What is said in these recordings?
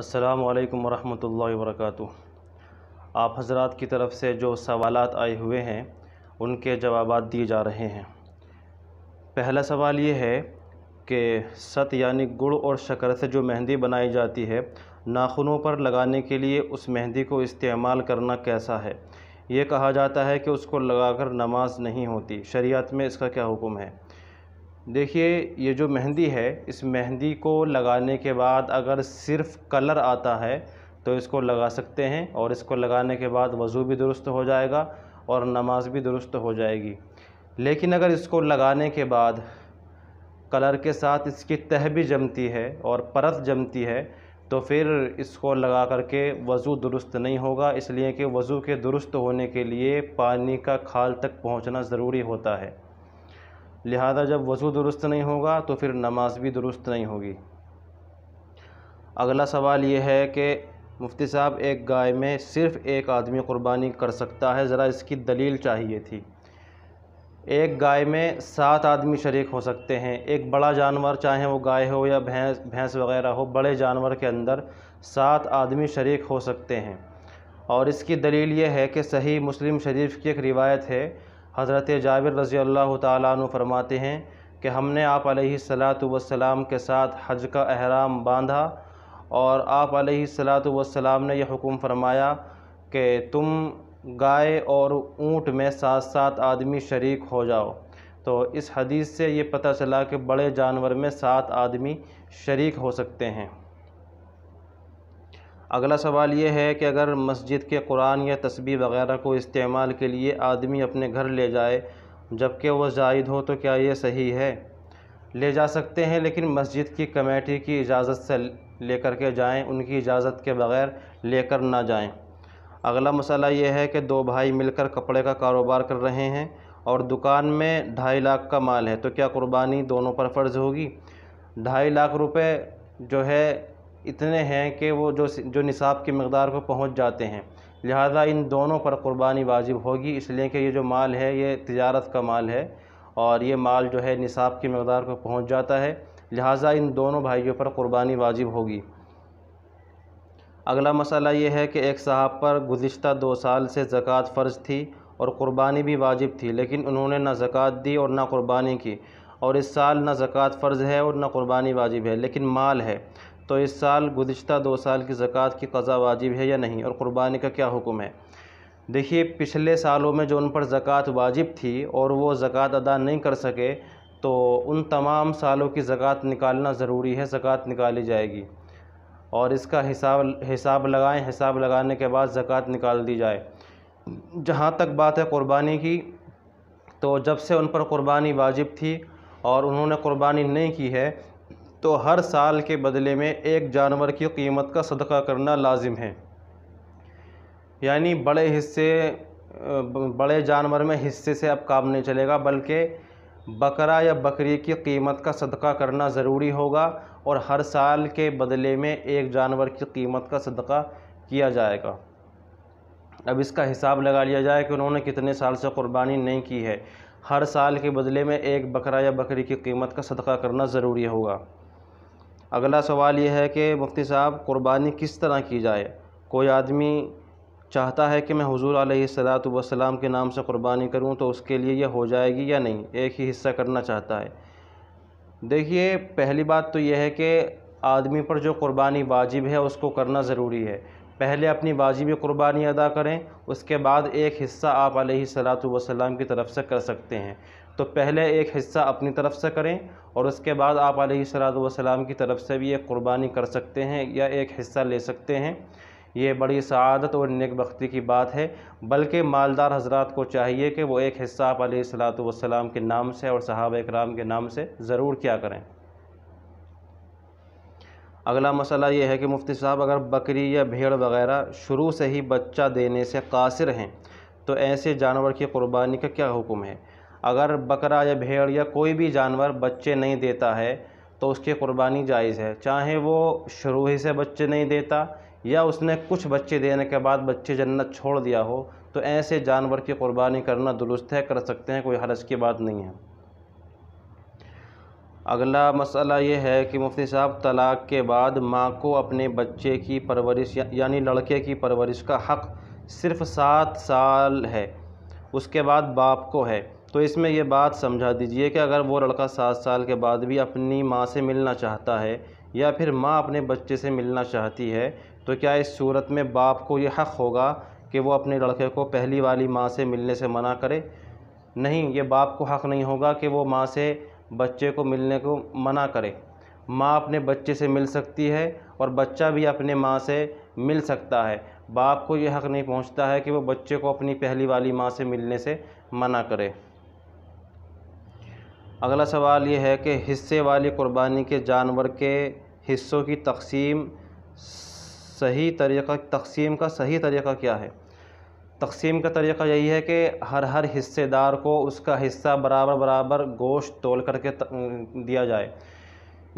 अस्सलाम वालेकुम रहमतुल्लाहि वरकू आप हजरात की तरफ से जो सवाल आए हुए हैं उनके जवाब दिए जा रहे हैं पहला सवाल ये है कि सत यानी गुड़ और शक्कर से जो मेहंदी बनाई जाती है नाखूनों पर लगाने के लिए उस मेहंदी को इस्तेमाल करना कैसा है ये कहा जाता है कि उसको लगाकर नमाज नहीं होती शरीयत में इसका क्या हुक्म है देखिए ये जो मेहंदी है इस मेहंदी को लगाने के बाद अगर सिर्फ कलर आता है तो इसको लगा सकते हैं और इसको लगाने के बाद वज़ू भी दुरुस्त हो जाएगा और नमाज भी दुरुस्त हो जाएगी लेकिन अगर इसको लगाने के बाद कलर के साथ इसकी तह भी जमती है और परत जमती है तो फिर इसको लगा करके वज़ू दुरुस्त नहीं होगा इसलिए कि वज़ू के दुरुस्त होने के लिए पानी का खाल तक पहुंचना ज़रूरी होता है लिहाजा जब वज़ू दुरुस्त नहीं होगा तो फिर नमाज भी दुरुस्त नहीं होगी अगला सवाल ये है कि मुफ्ती साहब एक गाय में सिर्फ़ एक आदमी क़ुरबानी कर सकता है ज़रा इसकी दलील चाहिए थी एक गाय में सात आदमी शरीक हो सकते हैं एक बड़ा जानवर चाहे वो गाय हो या भैंस भैंस वगैरह हो बड़े जानवर के अंदर सात आदमी शरीक हो सकते हैं और इसकी दलील ये है कि सही मुस्लिम शरीफ की एक रिवायत है हज़रत जाविर रज़ी अल्लाह तु फरमाते हैं कि हमने आप सलाम के साथ हज का अहराम बांधा और आप वसलाम ने यह हुक्म फरमाया कि तुम गाय और ऊँट में साथ साथ आदमी शरीक हो जाओ तो इस हदीस से ये पता चला कि बड़े जानवर में सात आदमी शरीक हो सकते हैं अगला सवाल ये है कि अगर मस्जिद के कुरान या तस्बी वगैरह को इस्तेमाल के लिए आदमी अपने घर ले जाए जबकि वह जायद हो तो क्या ये सही है ले जा सकते हैं लेकिन मस्जिद की कमेटी की इजाज़त से लेकर के जाएं उनकी इजाज़त के बग़ैर लेकर ना जाएं अगला मसला ये है कि दो भाई मिलकर कपड़े का कारोबार कर रहे हैं और दुकान में ढाई लाख का माल है तो क्या कुर्बानी दोनों पर फ़र्ज़ होगी ढाई लाख रुपए जो है इतने हैं कि वो जो जो निसाब की मकदार को पहुँच जाते हैं लिहाजा इन दोनों पर क़ुरबानी वाजिब होगी इसलिए कि ये जो माल है ये तजारत का माल है और ये माल जो है निसाब की मकदार को पहुँच जाता है लिहाजा इन दोनों भाइयों पर क़ुरबानी वाजिब होगी अगला मसला ये है कि एक साहब पर गुज्त दो साल से ज़क़़त फ़र्ज थी और क़ुरबानी भी वाजिब थी लेकिन उन्होंने ना ज़क़़त दी और ना कुर्बानी की और इस साल ना ज़क़़त फ़र्ज है और ना कुर्बानी वाजिब है लेकिन माल है तो इस साल गुज्त दो साल की ज़क़़त की कज़ा वाजिब है या नहीं और क़ुरबानी का क्या हुक्म है देखिए पिछले सालों में जो उन पर ज़क़़त वाजिब थी और वो ज़क़़त अदा नहीं कर सके तो उन तमाम सालों की ज़क़़त निकालना ज़रूरी है ज़क़़त निकाली जाएगी और इसका हिसाब हिसाब लगाएं हिसाब लगाने के बाद ज़क़़त निकाल दी जाए जहाँ तक बात है क़ुरबानी की तो जब से उन पर क़ुरबानी वाजिब थी और उन्होंने क़ुरबानी नहीं की है तो हर साल के बदले में एक जानवर की कीमत का सदका करना लाजिम है यानी बड़े हिस्से बड़े जानवर में हिस्से से अब काम नहीं चलेगा बल्कि बकरा या बकरी की कीमत का सदका करना ज़रूरी होगा और हर साल के बदले में एक जानवर की कीमत का सदका किया जाएगा अब इसका हिसाब लगा लिया जाए कि उन्होंने कितने साल से कुर्बानी नहीं की है हर साल के बदले में एक बकरा या बकरी की कीमत का सदका करना ज़रूरी होगा अगला सवाल यह है कि मुफ्ती साहब क़ुरबानी किस तरह की जाए कोई आदमी चाहता है कि मैं हजूर आसलाम के नाम से क़ुरबानी करूँ तो उसके लिए यह हो जाएगी या नहीं एक ही हिस्सा करना चाहता है देखिए पहली बात तो यह है कि आदमी पर जो क़ुरबानी वाजिब है उसको करना ज़रूरी है पहले अपनी वाजिब क़ुरबानी अदा करें उसके बाद एक हिस्सा आप सलाम की तरफ से कर सकते हैं तो पहले एक हिस्सा अपनी तरफ से करें और उसके बाद आप सलाम की तरफ से भी एक कुर्बानी कर सकते हैं या एक हिस्सा ले सकते हैं ये बड़ी सदत और नेकबख्ती की बात है बल्कि मालदार हजरात को चाहिए कि वो एक हिस्सा आप सलाम के नाम से और सहाब कराम के नाम से ज़रूर क्या करें अगला मसला ये है कि मुफ्ती साहब अगर बकरी या भेड़ वगैरह शुरू से ही बच्चा देने से कासिर हैं तो ऐसे जानवर की कुर्बानी का क्या हुक्म है अगर बकरा या भेड़ या कोई भी जानवर बच्चे नहीं देता है तो उसकी कुर्बानी जायज़ है चाहे वो शुरू ही से बच्चे नहीं देता या उसने कुछ बच्चे देने के बाद बच्चे जन्नत छोड़ दिया हो तो ऐसे जानवर की क़ुरबानी करना दुरुस्त है कर सकते हैं कोई हरज की बात नहीं है अगला मसला ये है कि मुफ्ती साहब तलाक़ के बाद माँ को अपने बच्चे की परवरिश या, यानी लड़के की परवरिश का हक़ सिर्फ़ सात साल है उसके बाद बाप को है तो इसमें यह बात समझा दीजिए कि अगर वो लड़का सात साल के बाद भी अपनी माँ से मिलना चाहता है या फिर माँ अपने बच्चे से मिलना चाहती है तो क्या इस सूरत में बाप को यह हक़ होगा कि वो अपने लड़के को पहली वाली माँ से मिलने से मना करे नहीं ये बाप को हक़ नहीं होगा कि वो माँ से बच्चे को मिलने को मना करे माँ अपने बच्चे से मिल सकती है और बच्चा भी अपने माँ से मिल सकता है बाप को ये हक़ नहीं पहुँचता है कि वो बच्चे को अपनी पहली वाली माँ से मिलने से मना करे अगला सवाल ये है कि हिस्से वाली कुर्बानी के जानवर के हिस्सों की तकसीम सही तरीक़ा तकसीम का सही तरीक़ा क्या है तकसीम का तरीक़ा यही है कि हर हर हिस्सेदार को उसका हिस्सा बराबर बराबर गोश्त तोल करके दिया जाए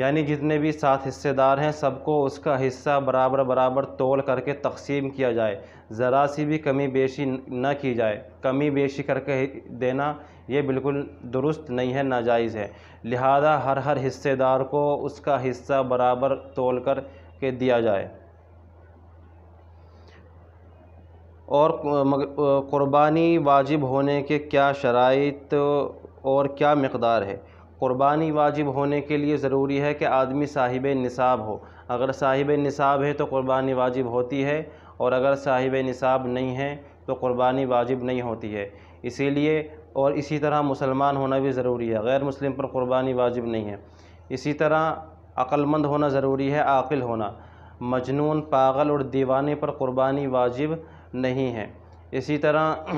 यानी जितने भी सात हिस्सेदार हैं सबको उसका हिस्सा बराबर बराबर तोल करके तकसीम किया जाए ज़रा सी भी कमी बेशी न की जाए कमी बेशी करके देना ये बिल्कुल दुरुस्त नहीं है नाजायज़ है लिहाजा हर हर हिस्सेदार को उसका हिस्सा बराबर तोल कर के दिया जाए और क़ुरबानी वाजिब होने के क्या शराइत और क्या मकदार है क़ुरबानी वाजिब होने के लिए ज़रूरी है कि आदमी साहिब निसाब हो अगर साहिब निसाब है तो क़ुरबानी वाजिब होती है और अगर साहिब निसाब नहीं है तो क़ुरबानी वाजिब नहीं होती है इसीलिए और इसी तरह मुसलमान होना भी ज़रूरी है गैर मुस्लिम पर क़ुरबानी वाजिब नहीं है इसी तरह अक्लमंद होना ज़रूरी है आकिल होना मजनून पागल और दीवाने पर क़ुरबानी वाजिब नहीं है इसी तरह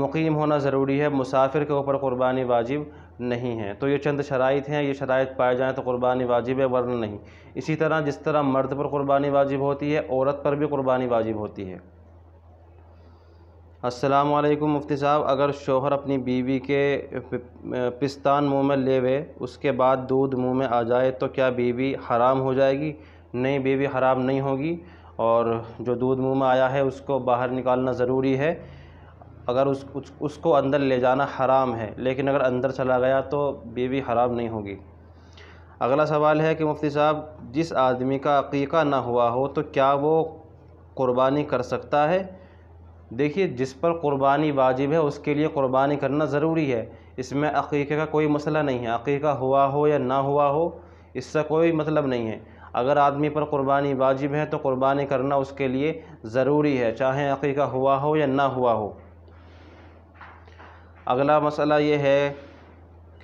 मुकीम होना ज़रूरी है मुसाफिर के ऊपर क़ुरबानी वाजिब नहीं है तो ये चंद शराइत हैं ये शराइत पाए जाएँ तो क़ुरबानी वाजिब है वरना नहीं इसी तरह जिस तरह मर्द पर क़ुरबानी वाजिब होती है औरत पर भी क़ुरबानी वाजिब होती है वालेकुम मुफ्ती साहब अगर शोहर अपनी बीवी के पिस्तान मुंह में ले हुए उसके बाद दूध मुंह में आ जाए तो क्या बीवी हराम हो जाएगी नहीं बीवी हराम नहीं होगी और जो दूध मुंह में आया है उसको बाहर निकालना ज़रूरी है अगर उस, उस उसको अंदर ले जाना हराम है लेकिन अगर अंदर चला गया तो बीवी हराम नहीं होगी अगला सवाल है कि मुफ्ती साहब जिस आदमी का अकीका ना हुआ हो तो क्या वो क़ुरबानी कर सकता है देखिए जिस पर कुर्बानी वाजिब है उसके लिए कुर्बानी करना ज़रूरी है इसमें अकीक़े का कोई मसला नहीं है अकीक़ा हुआ हो या ना हुआ हो इसका कोई मतलब नहीं है अगर आदमी पर कुर्बानी वाजिब है तो कुर्बानी करना उसके लिए ज़रूरी है चाहे अकीक़ा हुआ हो या ना हुआ हो अगला मसला ये है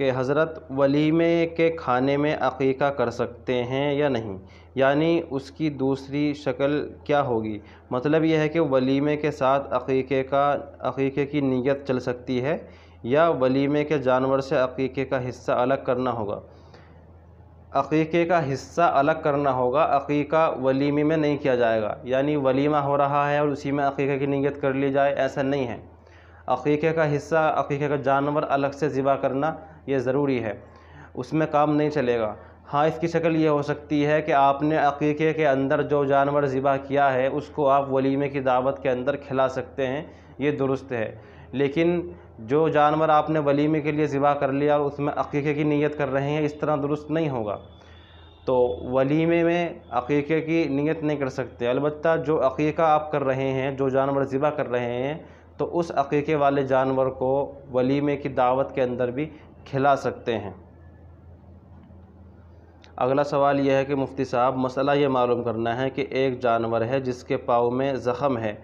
कि हज़रत वलीमे के खाने में अकीका कर सकते हैं या नहीं यानी उसकी दूसरी शक्ल क्या होगी मतलब यह है कि वलीमे के साथ अकीके का अकीके की नीयत चल सकती है या वलीमे के जानवर से अकीके का हिस्सा अलग करना होगा अकीके का हिस्सा अलग करना होगा अकीका वलीमे में नहीं किया जाएगा यानी वलीमा हो रहा है और उसी में अकीके की नीयत कर ली जाए ऐसा नहीं है अकीके का हिस्सा अकीके का जानवर अलग से ज़िबा करना ये ज़रूरी है उसमें काम नहीं चलेगा हाँ इसकी शक्ल ये हो सकती है कि आपने अकीक़े के अंदर जो जानवर ज़िबा किया है उसको आप वलीमे की दावत के अंदर खिला सकते हैं ये दुरुस्त है लेकिन जो जानवर आपने वलीमे के लिए ज़िबा कर लिया और उसमें अकीक़े की नीयत कर रहे हैं इस तरह दुरुस्त नहीं होगा तो वलीमे में अकीक़े की नीयत नहीं कर सकते अलबत् जो अकीक़ा आप कर रहे हैं जो जानवर ज़िबा कर रहे हैं तो उस अकीक़े वाले जानवर को वलीमे की दावत के अंदर भी खिला सकते हैं अगला सवाल यह है कि मुफ्ती साहब मसला ये मालूम करना है कि एक जानवर है जिसके पाँव में ज़ख़म है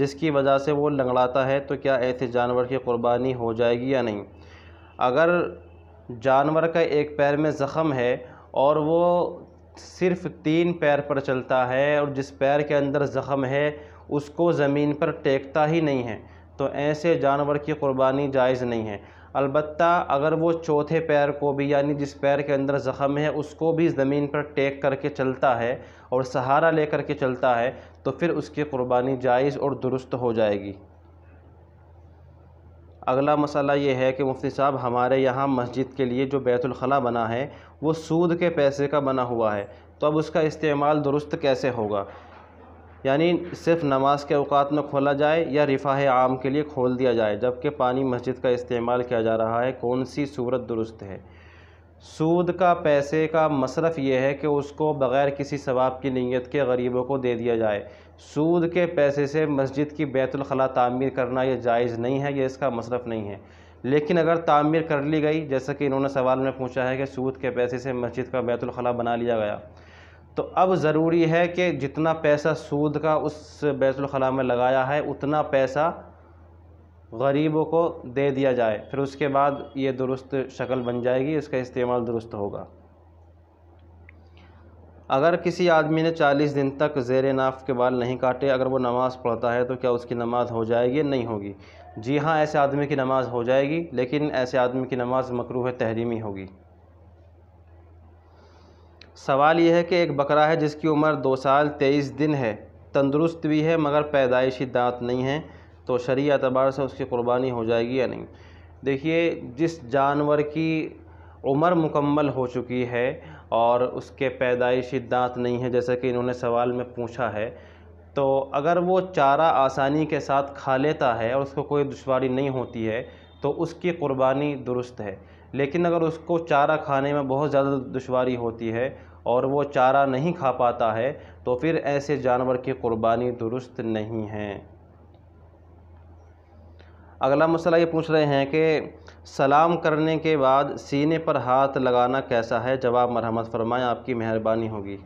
जिसकी वजह से वो लंगड़ाता है तो क्या ऐसे जानवर की क़ुरबानी हो जाएगी या नहीं अगर जानवर का एक पैर में ज़ख़म है और वो सिर्फ तीन पैर पर चलता है और जिस पैर के अंदर ज़ख़म है उसको ज़मीन पर टेकता ही नहीं है तो ऐसे जानवर की क़ुरबानी जायज़ नहीं है अलबत् अगर वो चौथे पैर को भी यानी जिस पैर के अंदर ज़ख़म है उसको भी ज़मीन पर टेक करके चलता है और सहारा ले करके चलता है तो फिर उसकी क़ुरबानी जायज़ और दुरुस्त हो जाएगी अगला मसला ये है कि मुफ्ती साहब हमारे यहाँ मस्जिद के लिए जो बैतुलखला बना है वो सूद के पैसे का बना हुआ है तो अब उसका इस्तेमाल दुरुस्त कैसे होगा यानी सिर्फ़ नमाज के अवात में खोला जाए या रिफाह आम के लिए खोल दिया जाए जबकि पानी मस्जिद का इस्तेमाल किया जा रहा है कौन सी सूरत दुरुस्त है सूद का पैसे का मसरफ़ यह है कि उसको बग़ैर किसी सवाब की नीयत के गरीबों को दे दिया जाए सूद के पैसे से मस्जिद की बैतुलखला तामीर करना यह जायज़ नहीं है यह इसका मसरफ़ नहीं है लेकिन अगर तामीर कर ली गई जैसा कि इन्होंने सवाल में पूछा है कि सूद के पैसे से मस्जिद का बैतुलखला बना लिया गया तो अब ज़रूरी है कि जितना पैसा सूद का उस बैतुलखला में लगाया है उतना पैसा गरीबों को दे दिया जाए फिर उसके बाद ये दुरुस्त शक्ल बन जाएगी इसका इस्तेमाल दुरुस्त होगा अगर किसी आदमी ने 40 दिन तक जेर नाफ के बाल नहीं काटे अगर वो नमाज़ पढ़ता है तो क्या उसकी नमाज हो जाएगी नहीं होगी जी हाँ ऐसे आदमी की नमाज़ हो जाएगी लेकिन ऐसे आदमी की नमाज़ मकरू तहरीमी होगी सवाल यह है कि एक बकरा है जिसकी उम्र दो साल तेईस दिन है तंदुरुस्त भी है मगर पैदाइशी दांत नहीं है तो शरी अतबार से उसकी क़ुरबानी हो जाएगी या नहीं देखिए जिस जानवर की उम्र मुकम्मल हो चुकी है और उसके पैदाइशी दांत नहीं है जैसा कि इन्होंने सवाल में पूछा है तो अगर वो चारा आसानी के साथ खा लेता है और उसको कोई दुशारी नहीं होती है तो उसकी क़ुरबानी दुरुस्त है लेकिन अगर उसको चारा खाने में बहुत ज़्यादा दुशारी होती है और वो चारा नहीं खा पाता है तो फिर ऐसे जानवर की कुर्बानी दुरुस्त नहीं है अगला मसला ये पूछ रहे हैं कि सलाम करने के बाद सीने पर हाथ लगाना कैसा है जवाब मरहमत फरमाएँ आपकी मेहरबानी होगी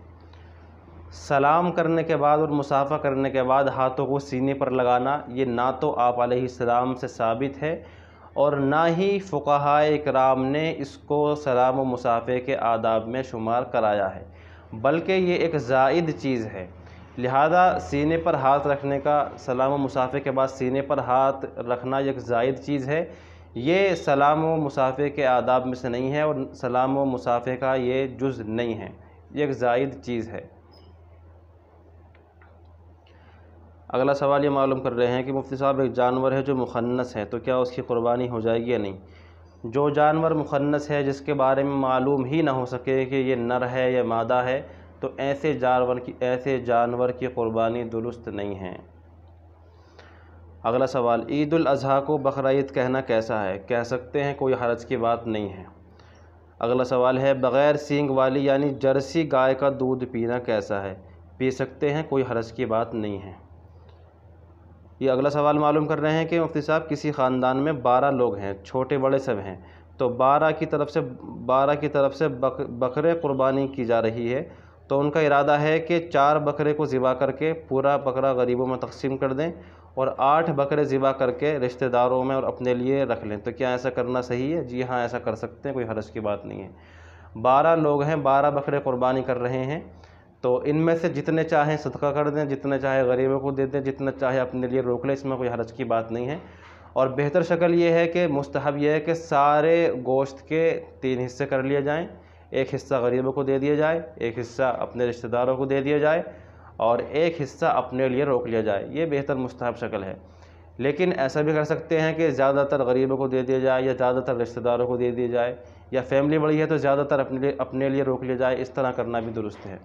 सलाम करने के बाद और मुसाफ़ा करने के बाद हाथों को सीने पर लगाना ये ना तो आप सलाम से साबित है और ना ही फ़ुकाहा इकराम ने इसको सलाम मुसाफ़े के आदाब में शुमार कराया है बल्कि ये एक जायद चीज़ है लिहाजा सीने पर हाथ रखने का सलाम मुसाफ़े के बाद सीने पर हाथ रखना एक जायद चीज़ है ये सलाम मुसाफ़े के आदाब में से नहीं है और सलाम मुसाफ़े का ये जुज़ नहीं है ये एक जायद चीज़ है अगला सवाल ये मालूम कर रहे हैं कि मुफ्ती साहब एक जानवर है जो मुखन्नस है तो क्या उसकी क़ुरबानी हो जाएगी या नहीं जो जानवर मुखन्नस है जिसके बारे में मालूम ही ना हो सके कि ये नर है या मादा है तो ऐसे जानवर की ऐसे जानवर की क़ुरबानी दुरुस्त नहीं है अगला सवाल ईद अज़ी को बकर कहना कैसा है कह सकते हैं कोई हरज की बात नहीं है अगला सवाल है बग़ैर सींग वाली यानी जर्सी गाय का दूध पीना कैसा है पी सकते हैं कोई हरज की बात नहीं है ये अगला सवाल मालूम कर रहे हैं कि मुफ्ती साहब किसी ख़ानदान में बारह लोग हैं छोटे बड़े सब हैं तो बारह की तरफ से बारह की तरफ से बक, बकरे कुर्बानी की जा रही है तो उनका इरादा है कि चार बकरे को ज़िबा करके पूरा बकरा गरीबों में तकसीम कर दें और आठ बकरे ज़िबा करके रिश्तेदारों में और अपने लिए रख लें तो क्या ऐसा करना सही है जी हाँ ऐसा कर सकते हैं कोई हर्ज की बात नहीं है बारह लोग हैं बारह बकरे कुर्बानी कर रहे हैं तो इनमें से जितने चाहें सदका कर दें जितने चाहे गरीबों को दे दें जितना चाहे अपने लिए रोक लें इसमें कोई हरज की बात नहीं है और बेहतर शक्ल ये है कि मुस्तहब यह है कि सारे गोश्त के तीन हिस्से कर लिए जाएँ एक हिस्सा गरीबों को दे दिया जाए एक हिस्सा अपने रिश्तेदारों को दे दिया जाए और एक हिस्सा अपने लिए रोक लिया जाए ये बेहतर मुस्तहब शक्ल है लेकिन ऐसा भी कर सकते हैं कि ज़्यादातर गरीबों को दे दिया जाए या ज़्यादातर रिश्तेदारों को दे दिया जाए या फैमिली बड़ी है तो ज़्यादातर अपने लिए अपने लिए रोक लिया जाए इस तरह करना भी दुरुस्त है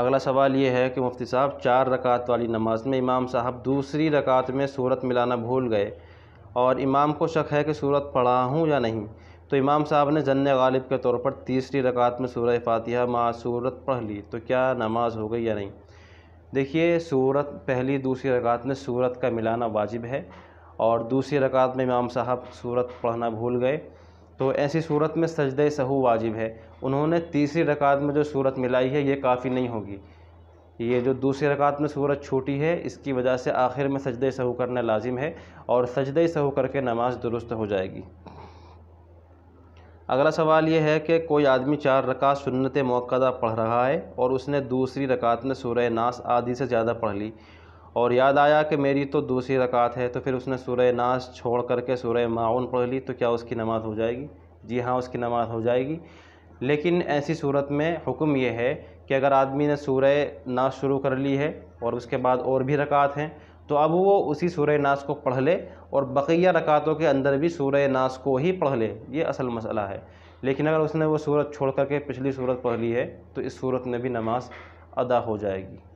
अगला सवाल ये है कि मुफ्ती साहब चार रकात वाली नमाज में इमाम साहब दूसरी रकात में सूरत मिलाना भूल गए और इमाम को शक है कि सूरत पढ़ा हूँ या नहीं तो इमाम साहब ने जन्न गालिब के तौर पर तीसरी रकात में सूर फातिहा माँ सूरत पढ़ ली तो क्या नमाज हो गई या नहीं देखिए सूरत पहली दूसरी रकात में सूरत का मिलाना वाजिब है और दूसरी रकात में इमाम साहब सूरत पढ़ना भूल गए तो ऐसी सूरत में सजद सहू वाजिब है उन्होंने तीसरी रकात में जो सूरत मिलाई है ये काफ़ी नहीं होगी ये जो दूसरी रकात में सूरत छूटी है इसकी वजह से आखिर में सजद सहू करना लाजिम है और सजद सहू करके नमाज दुरुस्त हो जाएगी अगला सवाल ये है कि कोई आदमी चार रकात सुन्नत मौक़दा पढ़ रहा है और उसने दूसरी रकात में सूर्य नास आधी से ज़्यादा पढ़ ली और याद आया कि मेरी तो दूसरी रकात है तो फिर उसने सूर्य नाश छोड़ करके सूर्य माउन पढ़ ली तो क्या उसकी नमाज़ हो जाएगी जी हाँ उसकी नमाज़ हो जाएगी लेकिन ऐसी सूरत में हुक्म यह है कि अगर आदमी ने सूर्य नाश शुरू कर ली है और उसके बाद और भी रकात हैं तो अब वो उसी सूर्य नाश को पढ़ ले और बक़िया रकातों के अंदर भी सूर्य नाश को ही पढ़ ले ये असल मसला है लेकिन अगर उसने वो सूरत छोड़ करके पिछली सूरत पढ़ ली है तो इस सूरत में भी नमाज़ अदा हो जाएगी